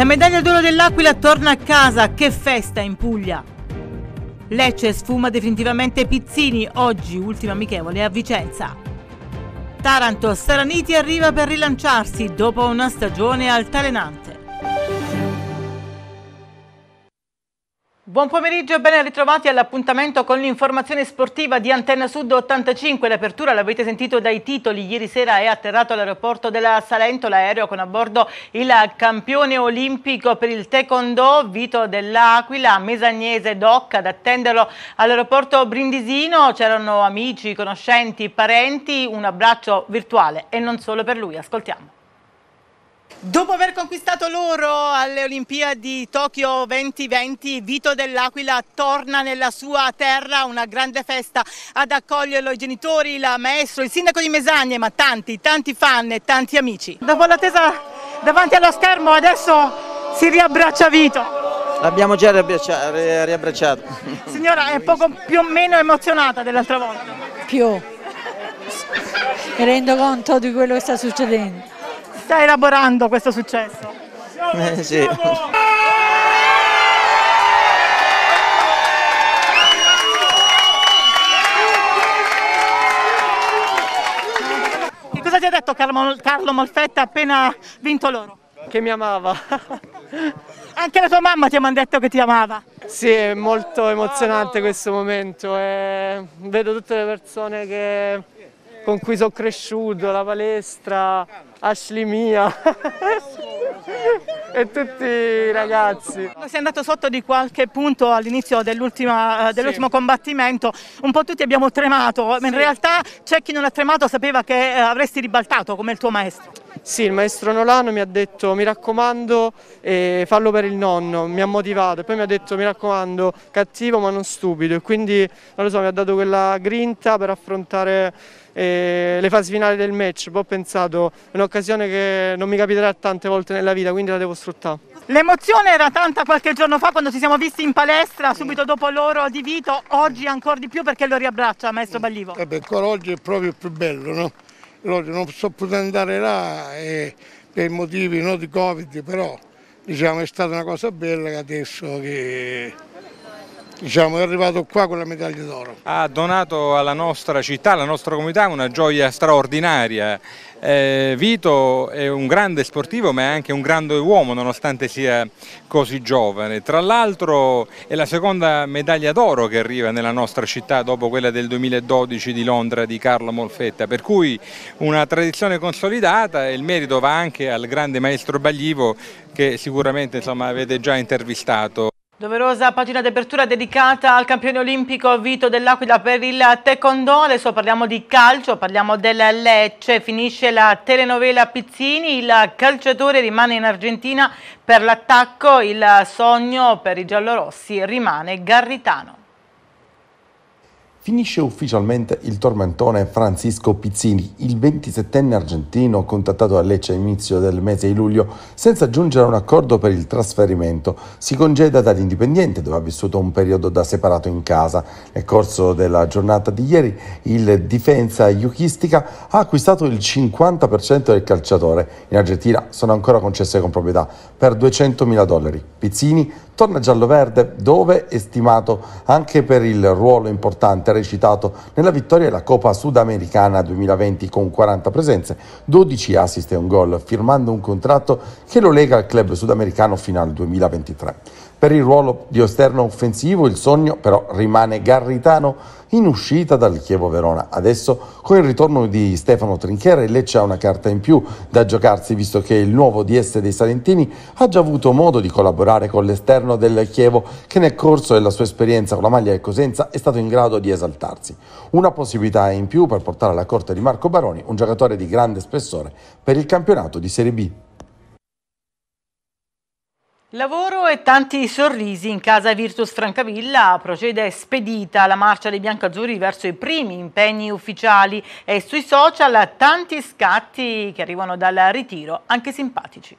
La medaglia d'oro dell'Aquila torna a casa, che festa in Puglia! Lecce sfuma definitivamente Pizzini, oggi ultima amichevole a Vicenza. Taranto, Saraniti arriva per rilanciarsi dopo una stagione altalenante. Buon pomeriggio e ben ritrovati all'appuntamento con l'informazione sportiva di Antenna Sud 85. L'apertura l'avete sentito dai titoli. Ieri sera è atterrato all'aeroporto della Salento l'aereo con a bordo il campione olimpico per il taekwondo Vito dell'Aquila, mesagnese Doc Ad attenderlo all'aeroporto Brindisino c'erano amici, conoscenti, parenti. Un abbraccio virtuale e non solo per lui. Ascoltiamo. Dopo aver conquistato l'oro alle Olimpiadi Tokyo 2020, Vito dell'Aquila torna nella sua terra, una grande festa ad accoglierlo i genitori, il maestro, il sindaco di Mesagne, ma tanti, tanti fan e tanti amici. Dopo l'attesa davanti allo schermo adesso si riabbraccia Vito. L'abbiamo già riabbracciato. Signora è poco più o meno emozionata dell'altra volta? Più. Mi rendo conto di quello che sta succedendo sta elaborando questo successo? Eh, sì. Che cosa ti ha detto Carlo Molfetta appena vinto l'oro? Che mi amava. Anche la tua mamma ti ha detto che ti amava. Sì, è molto emozionante questo momento. E eh. vedo tutte le persone che, con cui sono cresciuto, la palestra, Ashley mia e tutti i ragazzi. Sei andato sotto di qualche punto all'inizio eh, dell'ultimo dell sì. combattimento, un po' tutti abbiamo tremato, sì. in realtà c'è chi non ha tremato sapeva che eh, avresti ribaltato come il tuo maestro. Sì, il maestro Nolano mi ha detto mi raccomando eh, fallo per il nonno, mi ha motivato, e poi mi ha detto mi raccomando cattivo ma non stupido e quindi non lo so, mi ha dato quella grinta per affrontare le fasi finali del match, poi ho pensato è un'occasione che non mi capiterà tante volte nella vita, quindi la devo sfruttare. L'emozione era tanta qualche giorno fa quando ci siamo visti in palestra, subito dopo l'oro di Vito, oggi ancora di più perché lo riabbraccia maestro mm. Ballivo. Vabbè, eh ancora oggi è proprio più bello, no? non so potuto andare là eh, per motivi no, di Covid, però diciamo, è stata una cosa bella che adesso che diciamo, è arrivato qua con la medaglia d'oro. Ha donato alla nostra città, alla nostra comunità una gioia straordinaria. Eh, Vito è un grande sportivo ma è anche un grande uomo nonostante sia così giovane. Tra l'altro è la seconda medaglia d'oro che arriva nella nostra città dopo quella del 2012 di Londra di Carlo Molfetta, per cui una tradizione consolidata e il merito va anche al grande maestro Baglivo che sicuramente insomma, avete già intervistato Doverosa pagina d'apertura dedicata al campione olimpico Vito dell'Aquila per il taekwondo. Adesso parliamo di calcio, parliamo del Lecce. Finisce la telenovela Pizzini, il calciatore rimane in Argentina per l'attacco, il sogno per i giallorossi rimane Garritano. Finisce ufficialmente il tormentone Francisco Pizzini, il 27enne argentino contattato a Lecce all'inizio del mese di luglio senza giungere a un accordo per il trasferimento. Si congeda dall'Indipendiente dove ha vissuto un periodo da separato in casa. Nel corso della giornata di ieri il difensa yuchistica ha acquistato il 50% del calciatore. In Argentina sono ancora concesse con proprietà per 200.000 dollari. Pizzini torna giallo-verde dove è stimato anche per il ruolo importante recitato nella vittoria della Coppa Sudamericana 2020 con 40 presenze, 12 assist e un gol, firmando un contratto che lo lega al club sudamericano fino al 2023. Per il ruolo di esterno offensivo il sogno però rimane garritano in uscita dal Chievo Verona. Adesso con il ritorno di Stefano Trinchera il Lecce ha una carta in più da giocarsi visto che il nuovo DS dei Salentini ha già avuto modo di collaborare con l'esterno del Chievo che nel corso della sua esperienza con la maglia e Cosenza è stato in grado di esaltarsi. Una possibilità in più per portare alla corte di Marco Baroni un giocatore di grande spessore per il campionato di Serie B. Lavoro e tanti sorrisi in casa Virtus Francavilla procede spedita la marcia dei biancazzurri verso i primi impegni ufficiali e sui social tanti scatti che arrivano dal ritiro anche simpatici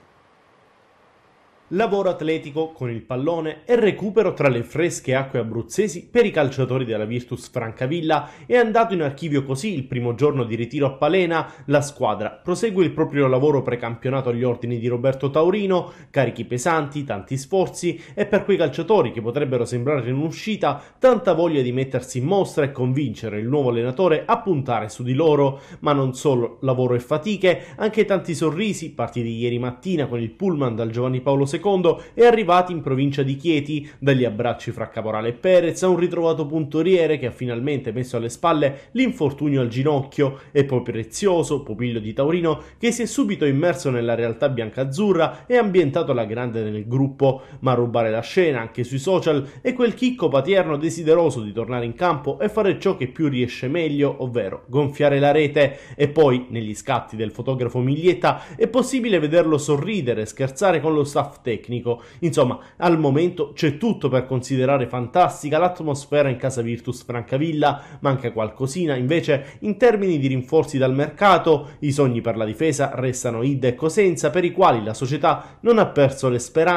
lavoro atletico con il pallone e recupero tra le fresche acque abruzzesi per i calciatori della Virtus Francavilla è andato in archivio così il primo giorno di ritiro a Palena la squadra prosegue il proprio lavoro precampionato agli ordini di Roberto Taurino, carichi pesanti, tanti sforzi e per quei calciatori che potrebbero sembrare in uscita tanta voglia di mettersi in mostra e convincere il nuovo allenatore a puntare su di loro, ma non solo lavoro e fatiche, anche tanti sorrisi, partiti ieri mattina con il pullman dal Giovanni Paolo II II e arrivati in provincia di Chieti, dagli abbracci fra Caporale e Perez a un ritrovato punturiere che ha finalmente messo alle spalle l'infortunio al ginocchio e poi Prezioso, pupillo di Taurino, che si è subito immerso nella realtà biancazzurra e ambientato alla grande nel gruppo, ma a rubare la scena anche sui social è quel chicco paterno desideroso di tornare in campo e fare ciò che più riesce meglio, ovvero gonfiare la rete e poi negli scatti del fotografo Miglietta è possibile vederlo sorridere e scherzare con lo staff tecnico tecnico. Insomma, al momento c'è tutto per considerare fantastica l'atmosfera in casa Virtus Francavilla, manca qualcosina. Invece, in termini di rinforzi dal mercato, i sogni per la difesa restano Id e Cosenza, per i quali la società non ha perso le speranze.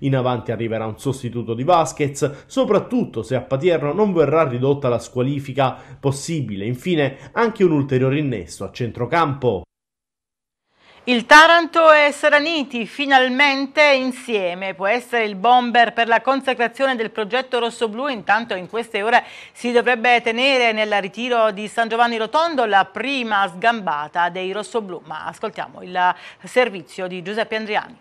In avanti arriverà un sostituto di Vasquez, soprattutto se a Patierno non verrà ridotta la squalifica possibile. Infine, anche un ulteriore innesto a centrocampo. Il Taranto e Saraniti finalmente insieme, può essere il bomber per la consacrazione del progetto rossoblù, intanto in queste ore si dovrebbe tenere nel ritiro di San Giovanni Rotondo la prima sgambata dei rossoblù, ma ascoltiamo il servizio di Giuseppe Andriani.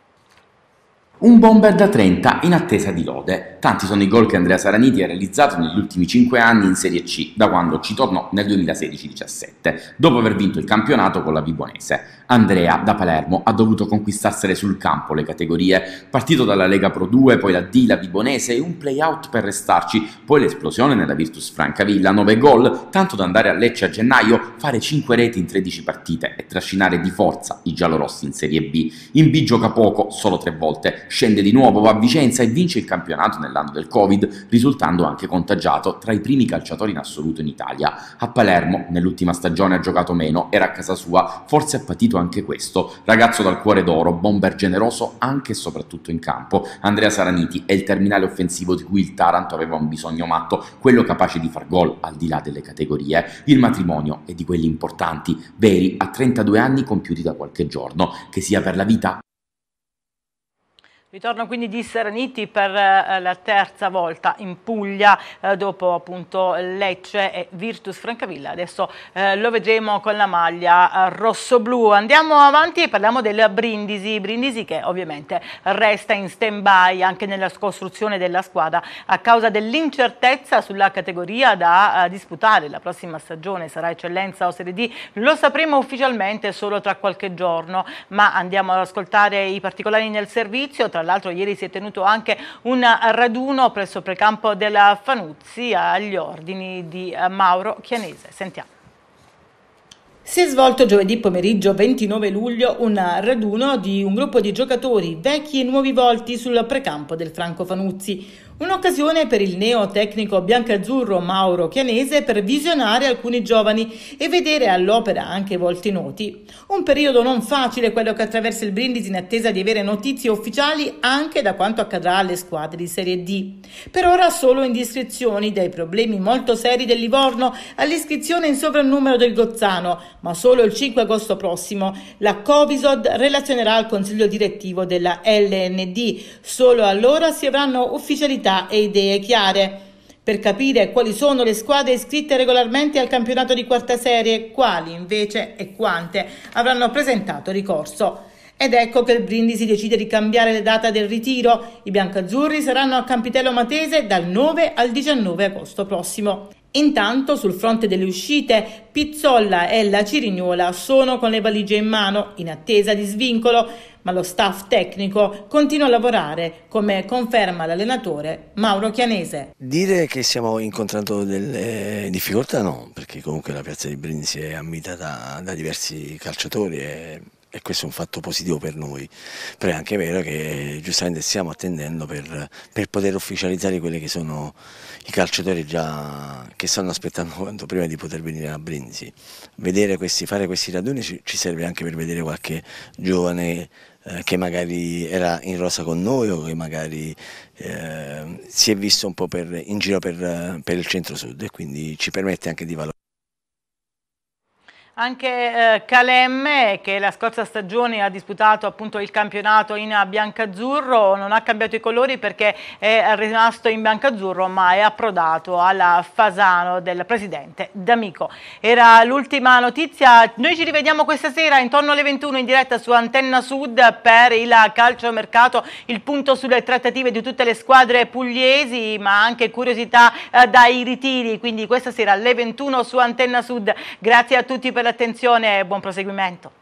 Un bomber da 30 in attesa di lode. Tanti sono i gol che Andrea Saraniti ha realizzato negli ultimi 5 anni in Serie C, da quando ci tornò nel 2016-17, dopo aver vinto il campionato con la Vibonese. Andrea, da Palermo, ha dovuto conquistarsele sul campo le categorie, partito dalla Lega Pro 2, poi la D, la Vibonese e un play-out per restarci, poi l'esplosione nella Virtus Francavilla, 9 gol, tanto da andare a Lecce a gennaio, fare 5 reti in 13 partite e trascinare di forza i giallorossi in Serie B. In B gioca poco, solo 3 volte scende di nuovo, va a Vicenza e vince il campionato nell'anno del Covid, risultando anche contagiato tra i primi calciatori in assoluto in Italia. A Palermo nell'ultima stagione ha giocato meno, era a casa sua, forse ha patito anche questo. Ragazzo dal cuore d'oro, bomber generoso anche e soprattutto in campo. Andrea Saraniti è il terminale offensivo di cui il Taranto aveva un bisogno matto, quello capace di far gol al di là delle categorie. Il matrimonio è di quelli importanti, veri, a 32 anni compiuti da qualche giorno, che sia per la vita Ritorno quindi di Sereniti per eh, la terza volta in Puglia eh, dopo appunto Lecce e Virtus Francavilla. Adesso eh, lo vedremo con la maglia rosso-blu. Andiamo avanti e parliamo del Brindisi. Brindisi che ovviamente resta in stand-by anche nella costruzione della squadra a causa dell'incertezza sulla categoria da disputare. La prossima stagione sarà eccellenza o Serie D. Lo sapremo ufficialmente solo tra qualche giorno, ma andiamo ad ascoltare i particolari nel servizio tra tra l'altro ieri si è tenuto anche un raduno presso Precampo della Fanuzzi agli ordini di eh, Mauro Chianese. Sentiamo. Si è svolto giovedì pomeriggio 29 luglio un raduno di un gruppo di giocatori vecchi e nuovi volti sul precampo del Franco Fanuzzi, Un'occasione per il neotecnico biancazzurro Mauro Chianese per visionare alcuni giovani e vedere all'opera anche volti noti. Un periodo non facile quello che attraversa il Brindisi in attesa di avere notizie ufficiali anche da quanto accadrà alle squadre di Serie D. Per ora solo indiscrezioni dai problemi molto seri del Livorno all'iscrizione in sovrannumero del Gozzano, ma solo il 5 agosto prossimo la Covisod relazionerà al consiglio direttivo della LND. Solo allora si avranno ufficializzato novità e idee chiare per capire quali sono le squadre iscritte regolarmente al campionato di quarta serie, quali invece e quante avranno presentato ricorso. Ed ecco che il Brindisi decide di cambiare le date del ritiro. I biancazzurri saranno a Campitello Matese dal 9 al 19 agosto prossimo. Intanto sul fronte delle uscite, Pizzolla e la Cirignuola sono con le valigie in mano, in attesa di svincolo ma lo staff tecnico continua a lavorare, come conferma l'allenatore Mauro Chianese. Dire che stiamo incontrando delle difficoltà no, perché comunque la piazza di Brindisi è ammitata da diversi calciatori e e questo è un fatto positivo per noi, però è anche vero che giustamente stiamo attendendo per, per poter ufficializzare quelli che sono i calciatori già che stanno aspettando quanto prima di poter venire a Brindisi. Vedere Questi, fare questi raduni ci, ci serve anche per vedere qualche giovane eh, che magari era in rosa con noi o che magari eh, si è visto un po' per, in giro per, per il centro-sud e quindi ci permette anche di valutare. Anche eh, Calemme, che la scorsa stagione ha disputato appunto il campionato in biancazzurro, non ha cambiato i colori perché è rimasto in biancazzurro ma è approdato alla Fasano del presidente D'Amico. Era l'ultima notizia, noi ci rivediamo questa sera intorno alle 21 in diretta su Antenna Sud per il calciomercato, il punto sulle trattative di tutte le squadre pugliesi ma anche curiosità eh, dai ritiri, quindi questa sera alle 21 su Antenna Sud. Grazie a tutti per la l'attenzione e buon proseguimento.